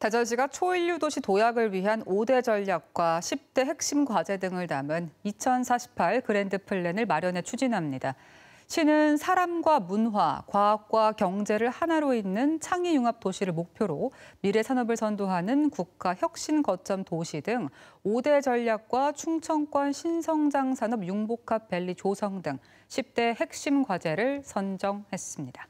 대전시가 초인류 도시 도약을 위한 5대 전략과 10대 핵심 과제 등을 담은 2048 그랜드 플랜을 마련해 추진합니다. 시는 사람과 문화, 과학과 경제를 하나로 잇는 창의 융합 도시를 목표로 미래 산업을 선도하는 국가 혁신 거점 도시 등 5대 전략과 충청권 신성장 산업 융복합 밸리 조성 등 10대 핵심 과제를 선정했습니다.